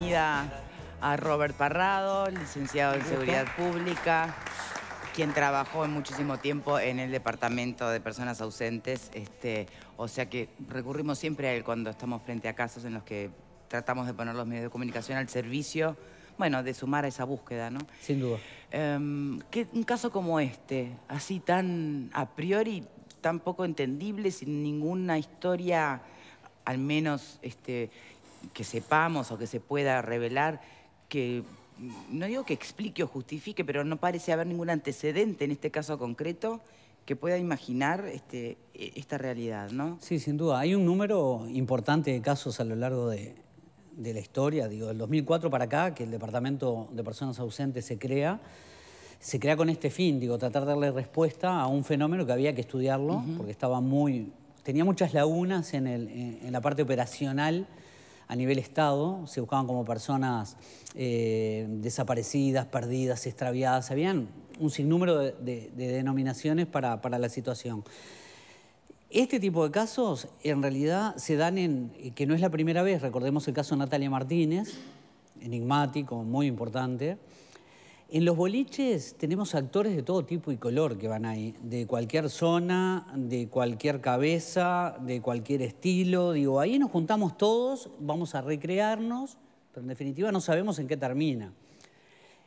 Bienvenida a Robert Parrado, licenciado en Seguridad Pública, quien trabajó en muchísimo tiempo en el Departamento de Personas Ausentes. Este, o sea que recurrimos siempre a él cuando estamos frente a casos en los que tratamos de poner los medios de comunicación al servicio, bueno, de sumar a esa búsqueda, ¿no? Sin duda. Em, que un caso como este, así tan a priori, tan poco entendible, sin ninguna historia al menos este, que sepamos o que se pueda revelar que no digo que explique o justifique, pero no parece haber ningún antecedente en este caso concreto que pueda imaginar este, e, esta realidad, ¿no? Sí, sin duda. Hay un número importante de casos a lo largo de, de la historia, digo, del 2004 para acá, que el Departamento de Personas Ausentes se crea, se crea con este fin, digo, tratar de darle respuesta a un fenómeno que había que estudiarlo, porque estaba muy, tenía muchas lagunas en la parte operacional a nivel Estado, se buscaban como personas eh, desaparecidas, perdidas, extraviadas, habían un sinnúmero de, de, denominaciones para, para, la situación. Este tipo de casos en realidad se dan en, eh, que no es la primera vez, recordemos el caso de Natalia Martínez, enigmático, muy importante, en los boliches tenemos actores de todo tipo y color que van ahí, de cualquier zona, de cualquier cabeza, de cualquier estilo. Digo, ahí nos juntamos todos, vamos a recrearnos, pero en definitiva no sabemos en qué termina.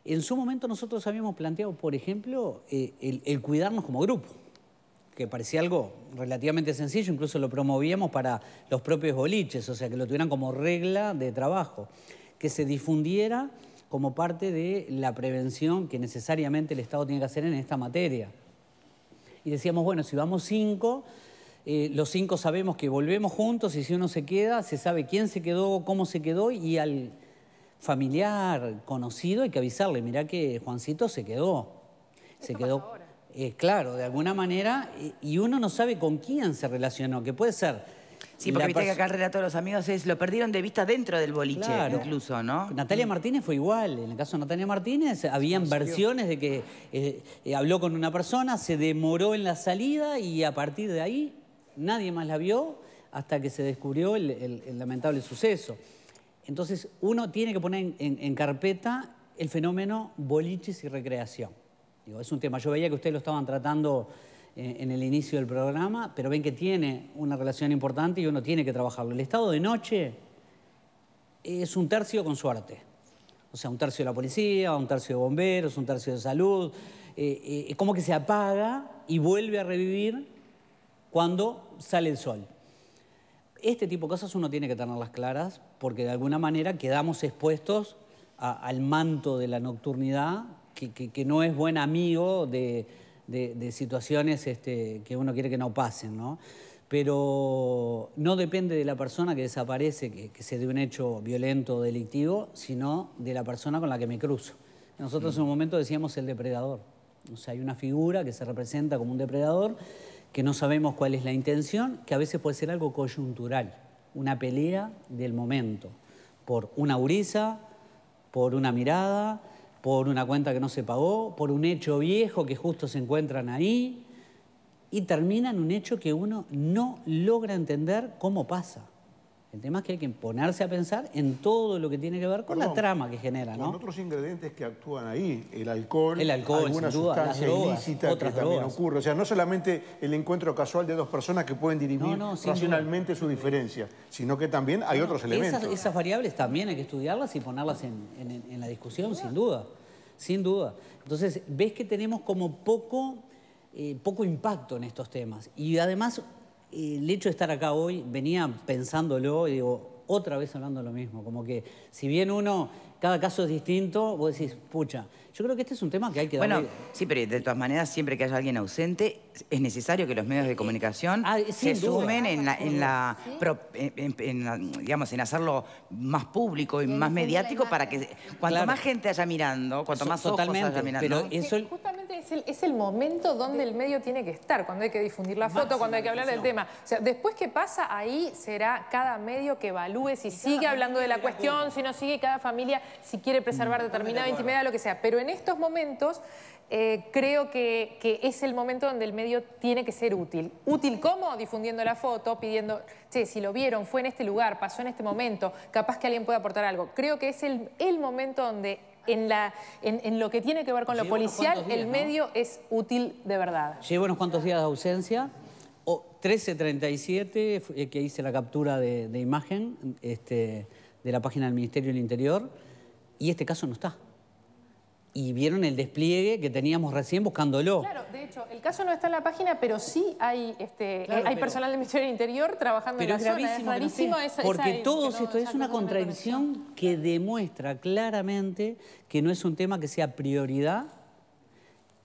En su momento nosotros habíamos planteado, por ejemplo, eh, el, el, cuidarnos como grupo, que parecía algo relativamente sencillo, incluso lo promovíamos para los propios boliches, o sea, que lo tuvieran como regla de trabajo, que se difundiera como parte de la prevención que necesariamente el Estado tiene que hacer en esta materia. Y decíamos, bueno, si vamos cinco, eh, los cinco sabemos que volvemos juntos y si uno se queda, se sabe quién se quedó, cómo se quedó y al familiar conocido hay que avisarle, mirá que Juancito se quedó. Se quedó, eh, claro, de alguna manera, y uno no sabe con quién se relacionó, que puede ser Sí, porque viste que acá el relato los amigos es, lo perdieron de vista dentro del boliche, incluso, ¿no? Natalia Martínez fue igual. En el caso de Natalia Martínez, habían versiones de que eh, eh, habló con una persona, se demoró en la salida y a partir de ahí nadie más la vio hasta que se descubrió el, lamentable suceso. Entonces, uno tiene que poner en, en carpeta el fenómeno boliches y recreación. Digo, es un tema. Yo veía que ustedes lo estaban tratando eh, en el inicio del programa, pero ven que tiene una relación importante y uno tiene que trabajarlo. El estado de noche es un tercio con suerte. O sea, un tercio de la policía, un tercio de bomberos, un tercio de salud. Eh, eh, es como que se apaga y vuelve a revivir cuando sale el sol. Este tipo de cosas uno tiene que tenerlas claras porque de alguna manera quedamos expuestos al manto de la nocturnidad que no es buen amigo de, de, situaciones este, que uno quiere que no pasen, ¿no? Pero no depende de la persona que desaparece, que, se dé un hecho violento o delictivo, sino de la persona con la que me cruzo. Nosotros en un momento decíamos el depredador. O sea, hay una figura que se representa como un depredador, que no sabemos cuál es la intención, que a veces puede ser algo coyuntural, una pelea del momento, por una uriza, por una mirada, por una cuenta que no se pagó, por un hecho viejo que justo se encuentran ahí, y termina en un hecho que uno no logra entender cómo pasa. El tema es que hay que ponerse a pensar en todo lo que tiene que ver con la trama que genera, ¿no? Con otros ingredientes que actúan ahí, el alcohol, el alcohol alguna duda, sustancia ilícita que también ocurre. O sea, no solamente el encuentro casual de dos personas que pueden dirimir racionalmente su diferencia, sino que también hay otros elementos. Esas, variables también hay que estudiarlas y ponerlas en, la discusión, sin duda. Sin duda. Entonces, ves que tenemos como poco... Eh, poco impacto en estos temas. Y además el hecho de estar acá hoy, venía pensándolo y digo, otra vez hablando lo mismo, como que si bien uno, cada caso es distinto, vos decís, pucha, yo creo que este es un tema que hay que darle... Bueno, sí, pero de todas maneras, siempre que haya alguien ausente, es necesario que los medios de eh, comunicación ah, eh, se sumen en la, digamos, en hacerlo más público y más mediático para que cuanto más gente haya mirando, cuanto más Totalmente, haya mirando es el, momento donde el medio tiene que estar, cuando hay que difundir la foto, cuando hay que hablar del tema. O sea, después que pasa, ahí será cada medio que evalúe si sigue hablando de la cuestión, si no sigue cada familia, si quiere preservar mm, determinada intimidad, lo que sea. Pero en estos momentos eh, creo que, es el momento donde el medio tiene que ser útil. ¿Útil cómo? Difundiendo la foto, pidiendo, si lo vieron, fue en este lugar, pasó en este momento, capaz que alguien pueda aportar algo. Creo que es el, el momento donde en, lo que tiene que ver con lo policial, el medio es útil de verdad. Llevo unos cuantos días de ausencia. O 13.37, eh, que hice la captura de, imagen este, de la página del Ministerio del Interior, y este caso no está y vieron el despliegue que teníamos recién buscándolo. Claro, de hecho, el caso no está en la página, pero sí hay este, hay personal del Ministerio del Interior trabajando en la zona. es gravísimo Porque todo esto es una contradicción que demuestra claramente que no es un tema que sea prioridad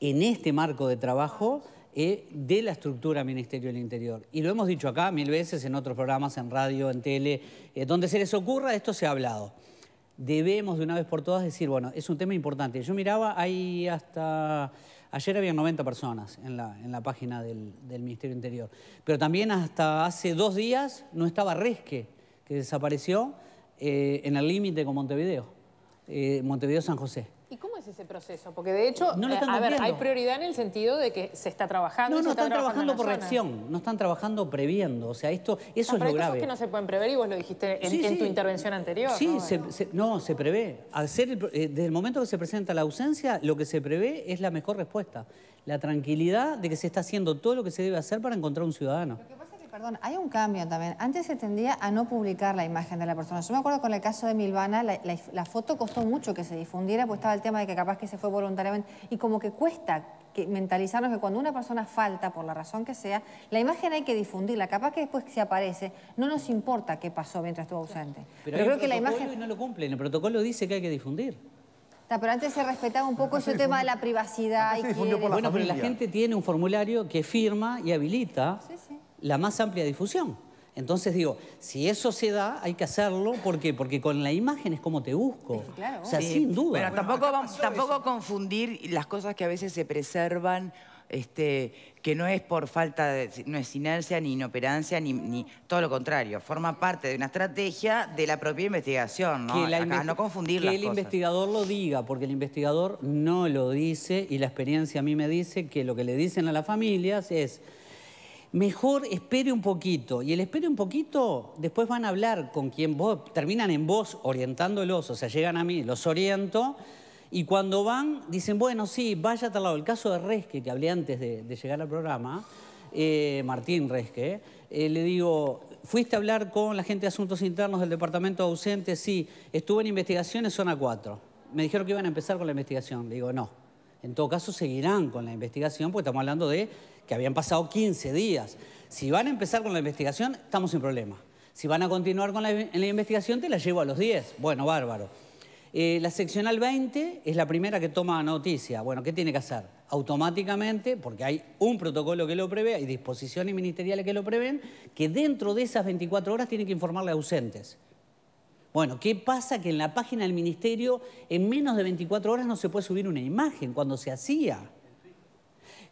en este marco de trabajo eh, de la estructura Ministerio del Interior. Y lo hemos dicho acá mil veces en otros programas, en radio, en tele, eh, donde se les ocurra, esto se ha hablado debemos de una vez por todas decir, bueno, es un tema importante. Yo miraba, hay hasta... Ayer había 90 personas en la, en la página del, del, Ministerio Interior, pero también hasta hace dos días no estaba Resque, que desapareció eh, en el límite con Montevideo, eh, Montevideo-San José ese proceso? Porque de hecho, eh, hay prioridad en el sentido de que se está trabajando. No, no están, trabajando, por reacción, no están trabajando previendo. O sea, esto, eso ah, es lo hay que no se pueden prever y vos lo dijiste en, tu intervención anterior. Sí, ¿no? Se, no, se prevé. Al ser eh, desde el momento que se presenta la ausencia, lo que se prevé es la mejor respuesta. La tranquilidad de que se está haciendo todo lo que se debe hacer para encontrar un ciudadano. Perdón, hay un cambio también. Antes se tendía a no publicar la imagen de la persona. Yo me acuerdo con el caso de Milvana, la, foto costó mucho que se difundiera, pues estaba el tema de que capaz que se fue voluntariamente. Y como que cuesta que mentalizarnos que cuando una persona falta, por la razón que sea, la imagen hay que difundirla. Capaz que después que se aparece, no nos importa qué pasó mientras estuvo ausente. Pero, creo que la imagen... no lo cumplen, el protocolo dice que hay que difundir. pero antes se respetaba un poco ese tema de la privacidad. Y bueno, pero la gente tiene un formulario que firma y habilita sí, sí la más amplia difusión. Entonces digo, si eso se da, hay que hacerlo. ¿Por qué? Porque con la imagen es como te busco. claro. O sea, sin duda. Pero tampoco, tampoco confundir las cosas que a veces se preservan, este, que no es por falta de, no es inercia, ni inoperancia, ni, todo lo contrario. Forma parte de una estrategia de la propia investigación, ¿no? no Que el investigador lo diga, porque el investigador no lo dice y la experiencia a mí me dice que lo que le dicen a las familias es mejor espere un poquito. Y el espere un poquito, después van a hablar con quien vos, terminan en vos orientándolos, o sea, llegan a mí, los oriento, y cuando van, dicen, bueno, sí, vaya a tal lado. El caso de Resque, que hablé antes de, llegar al programa, eh, Martín Resque, eh, le digo, ¿fuiste a hablar con la gente de Asuntos Internos del Departamento ausente? Sí, estuve en investigaciones, zona 4. Me dijeron que iban a empezar con la investigación. Le digo, no. En todo caso, seguirán con la investigación, porque estamos hablando de que habían pasado 15 días. Si van a empezar con la investigación, estamos sin problema. Si van a continuar con la, investigación, te la llevo a los 10. Bueno, bárbaro. Eh, la seccional 20 es la primera que toma noticia. Bueno, ¿qué tiene que hacer? Automáticamente, porque hay un protocolo que lo prevé, hay disposiciones ministeriales que lo prevén, que dentro de esas 24 horas tiene que informarle a ausentes. Bueno, ¿qué pasa? Que en la página del ministerio en menos de 24 horas no se puede subir una imagen cuando se hacía.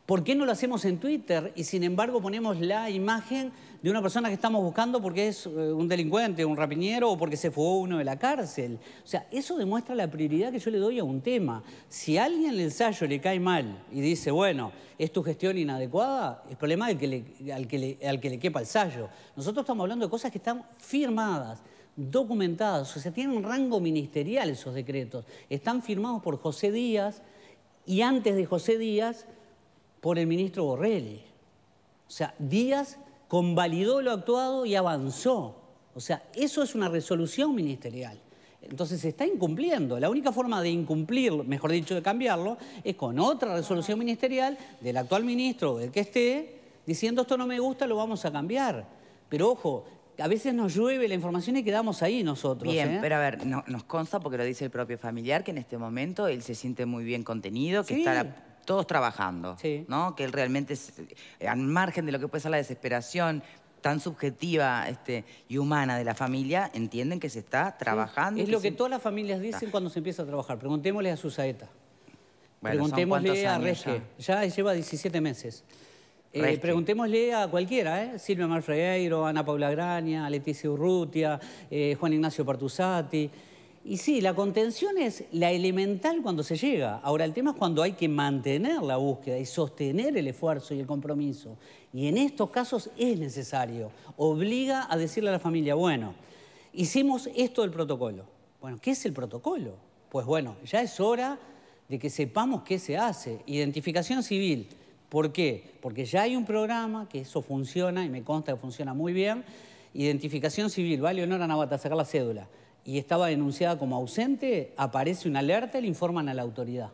¿Por qué no lo hacemos en Twitter y sin embargo ponemos la imagen de una persona que estamos buscando porque es eh, un delincuente, un rapiñero o porque se fugó uno de la cárcel? O sea, eso demuestra la prioridad que yo le doy a un tema. Si a alguien el ensayo le cae mal y dice, bueno, es tu gestión inadecuada, es problema que al, que le, quepa el ensayo. Nosotros estamos hablando de cosas que están firmadas documentadas, o sea, tienen un rango ministerial esos decretos. Están firmados por José Díaz y antes de José Díaz por el ministro Borrelli. O sea, Díaz convalidó lo actuado y avanzó. O sea, eso es una resolución ministerial. Entonces se está incumpliendo. La única forma de incumplir, mejor dicho, de cambiarlo, es con otra resolución ministerial del actual ministro o del que esté, diciendo esto no me gusta, lo vamos a cambiar. Pero ojo, a veces nos llueve la información y quedamos ahí nosotros. Bien, ¿eh? pero a ver, nos consta, porque lo dice el propio familiar, que en este momento él se siente muy bien contenido, que está la, todos trabajando, ¿no? Que él realmente, es, eh, al margen de lo que puede ser la desesperación tan subjetiva este, y humana de la familia, entienden que se está trabajando. Es lo que, todas las familias dicen cuando se empieza a trabajar. Preguntémosle a Susaeta. preguntémosle a Regie. Ya? lleva 17 meses. Eh, preguntémosle a cualquiera, ¿eh? Silvia Marfregueiro, Ana Paula Graña, Leticia Urrutia, eh, Juan Ignacio Partusati. Y sí, la contención es la elemental cuando se llega. Ahora, el tema es cuando hay que mantener la búsqueda y sostener el esfuerzo y el compromiso. Y en estos casos es necesario. Obliga a decirle a la familia, bueno, hicimos esto del protocolo. Bueno, ¿qué es el protocolo? Pues bueno, ya es hora de que sepamos qué se hace. Identificación civil. ¿Por qué? Porque ya hay un programa que eso funciona y me consta que funciona muy bien. Identificación civil, ¿vale? Leonora Navata sacar la cédula y estaba denunciada como ausente, aparece una alerta y le informan a la autoridad.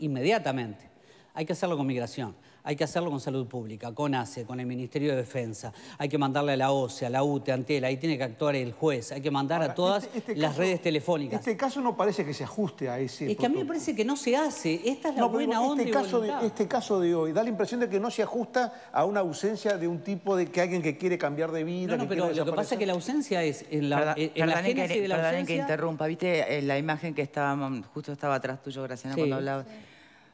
Inmediatamente. Hay que hacerlo con migración hay que hacerlo con salud pública, con ACE, con el Ministerio de Defensa, hay que mandarle a la OCE, a la UTE, a Antela. ahí tiene que actuar el juez, hay que mandar a todas este, este las redes telefónicas. Este caso no parece que se ajuste a ese... Es que a mí me parece que no se hace, esta es la buena este onda caso de, Este caso de hoy da la impresión de que no se ajusta a una ausencia de un tipo de que alguien que quiere cambiar de vida... No, no, pero lo que pasa es que la ausencia es... En la, la que, la ausencia... que interrumpa, viste eh, la imagen que estaba, justo estaba atrás tuyo, Graciana, cuando hablaba.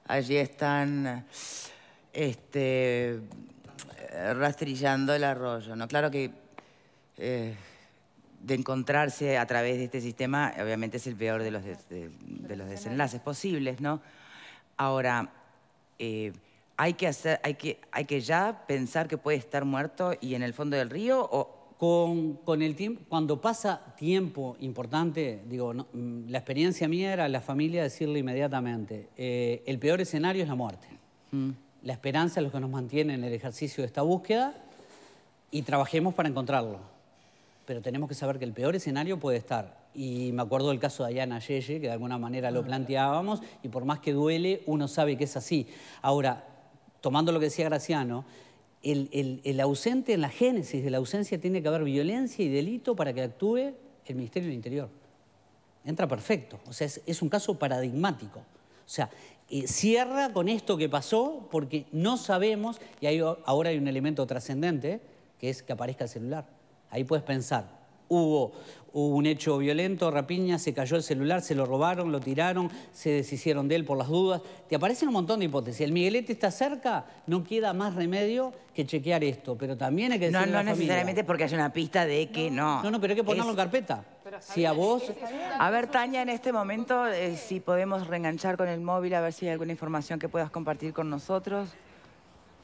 Allí están este, eh, rastrillando el arroyo. ¿no? Claro que eh, de encontrarse a través de este sistema, obviamente es el peor de los, desenlaces posibles, ¿no? Ahora, eh, hay, que hacer, hay, que, hay que ya pensar que puede estar muerto y en el fondo del río o... Con, el tiempo, cuando pasa tiempo importante, digo, mm, la experiencia mía era la familia decirle inmediatamente, el peor escenario es la muerte. Mm. La esperanza es lo que nos mantiene en el ejercicio de esta búsqueda y trabajemos para encontrarlo. Pero tenemos que saber que el peor escenario puede estar. Y me acuerdo del caso de Ayana Yeye, que de alguna manera lo ah. planteábamos, y por más que duele, uno sabe que es así. Ahora, tomando lo que decía Graciano, el, ausente en la génesis de la ausencia tiene que haber violencia y delito para que actúe el Ministerio del Interior. Entra perfecto, o sea, es, un caso paradigmático. O sea, eh, cierra con esto que pasó porque no sabemos, y ahora hay un elemento trascendente, que es que aparezca el celular. Ahí puedes pensar, hubo, un hecho violento, rapiña, se cayó el celular, se lo robaron, lo tiraron, se deshicieron de él por las dudas. Te aparecen un montón de hipótesis. El Miguelete está cerca, no queda más remedio que chequear esto, pero también hay que No, no necesariamente porque hay una pista de que no. No, no, pero hay que ponerlo en carpeta. Si a vos... A ver, Tania, en este momento, eh, si podemos reenganchar con el móvil, a ver si hay alguna información que puedas compartir con nosotros.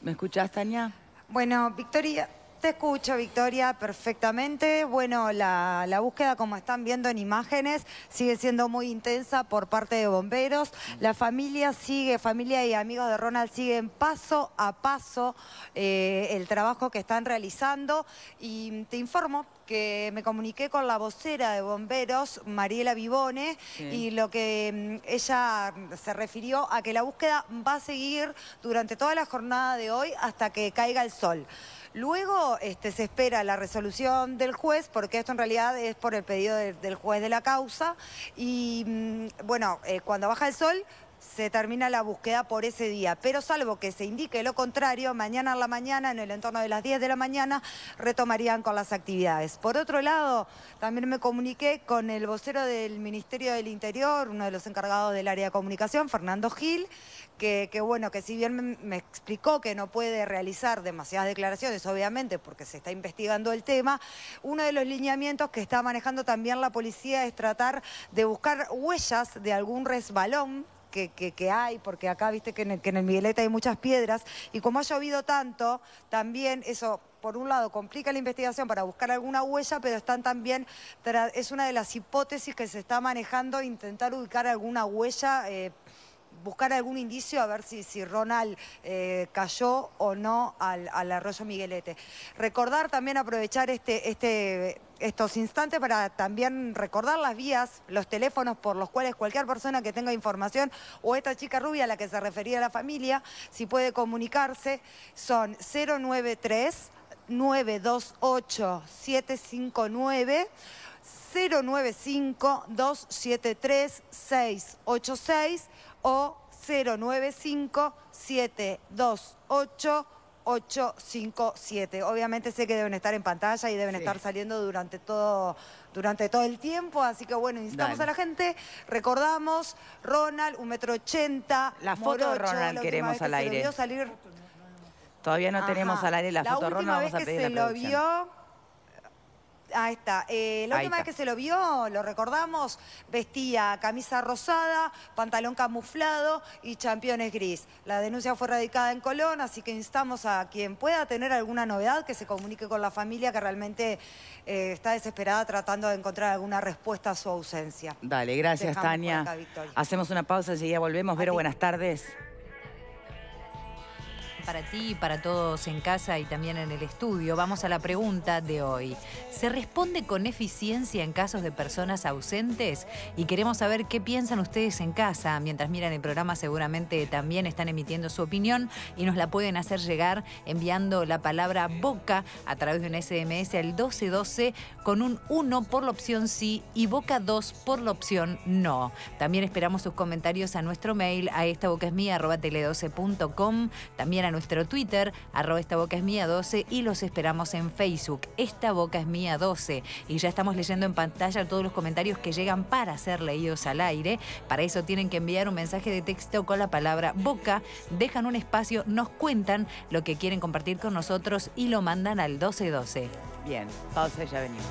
¿Me escuchás, Tania? Bueno, Victoria, te escucho, Victoria, perfectamente. Bueno, la, búsqueda, como están viendo en imágenes, sigue siendo muy intensa por parte de bomberos. La familia sigue, familia y amigos de Ronald siguen paso a paso eh, el trabajo que están realizando. Y te informo que me comuniqué con la vocera de bomberos, Mariela Vivone, y lo que mm, ella se refirió a que la búsqueda va a seguir durante toda la jornada de hoy hasta que caiga el sol. Luego este, se espera la resolución del juez, porque esto en realidad es por el pedido del juez de la causa. Y mm, bueno, eh, cuando baja el sol se termina la búsqueda por ese día, pero salvo que se indique lo contrario, mañana a la mañana, en el entorno de las 10 de la mañana, retomarían con las actividades. Por otro lado, también me comuniqué con el vocero del Ministerio del Interior, uno de los encargados del área de comunicación, Fernando Gil, que, bueno, que si bien me, explicó que no puede realizar demasiadas declaraciones, obviamente, porque se está investigando el tema, uno de los lineamientos que está manejando también la policía es tratar de buscar huellas de algún resbalón. Que, que, hay, porque acá viste que en, el, que Miguelete hay muchas piedras, y como ha llovido tanto, también eso por un lado complica la investigación para buscar alguna huella, pero están también, es una de las hipótesis que se está manejando, intentar ubicar alguna huella eh, buscar algún indicio a ver si, si Ronald eh, cayó o no al, arroyo Miguelete. Recordar también, aprovechar este, este estos instantes para también recordar las vías, los teléfonos por los cuales cualquier persona que tenga información o esta chica rubia a la que se refería la familia, si puede comunicarse, son 093 928 759 095 273 686 o 095 728 857. Obviamente sé que deben estar en pantalla y deben estar saliendo durante todo, durante todo el tiempo, así que bueno, instamos a la gente, recordamos, Ronald, un metro ochenta. La foto de Ronald queremos al aire. Todavía no tenemos al aire la, foto de Ronald, vamos a pedir que se lo vio Ahí está. Eh, la última vez que se lo vio, lo recordamos, vestía camisa rosada, pantalón camuflado y championes gris. La denuncia fue radicada en Colón, así que instamos a quien pueda tener alguna novedad que se comunique con la familia que realmente eh, está desesperada tratando de encontrar alguna respuesta a su ausencia. Dale, gracias Tania. Hacemos una pausa, y enseguida volvemos. Vero, buenas tardes para ti y para todos en casa y también en el estudio. Vamos a la pregunta de hoy. ¿Se responde con eficiencia en casos de personas ausentes? Y queremos saber qué piensan ustedes en casa. Mientras miran el programa seguramente también están emitiendo su opinión y nos la pueden hacer llegar enviando la palabra boca a través de un SMS al 1212 con un 1 por la opción sí y boca 2 por la opción no. También esperamos sus comentarios a nuestro mail a esta boca es mía, tele12.com, también a nuestro Twitter, arroba esta boca es mía 12 y los esperamos en Facebook, esta boca es mía 12. Y ya estamos leyendo en pantalla todos los comentarios que llegan para ser leídos al aire. Para eso tienen que enviar un mensaje de texto con la palabra boca, dejan un espacio, nos cuentan lo que quieren compartir con nosotros y lo mandan al 1212. Bien, pausa y ya venimos.